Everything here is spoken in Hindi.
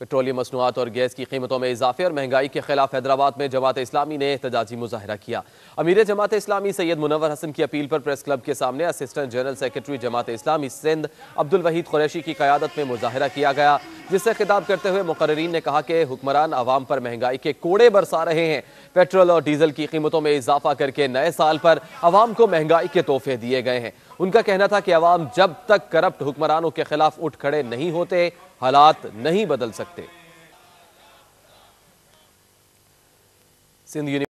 पेट्रोलियम मसनूआत और गैस की कीमतों में इजाफे और महंगाई के खिलाफ हैदराबाद में जमात इस्लामी ने एहतजाजी मुजाहरा किया अमीर जमात इस्लामी सैयद मुनवर हसन की अपील पर प्रेस क्लब के सामने assistant general secretary Jamaat Islami Sindh Abdul Waheed Qureshi की क्यादत में मुजाहरा किया गया जिससे खिताब करते हुए मुकर्रीन ने कहा कि हुक्मरान आवाम पर महंगाई के कोड़े बरसा रहे हैं पेट्रोल और डीजल की कीमतों में इजाफा करके नए साल पर आवाम को महंगाई के तोहफे दिए गए हैं उनका कहना था कि आवाम जब तक करप्ट हुक्मरानों के खिलाफ उठ खड़े नहीं होते हालात नहीं बदल सकते सिंध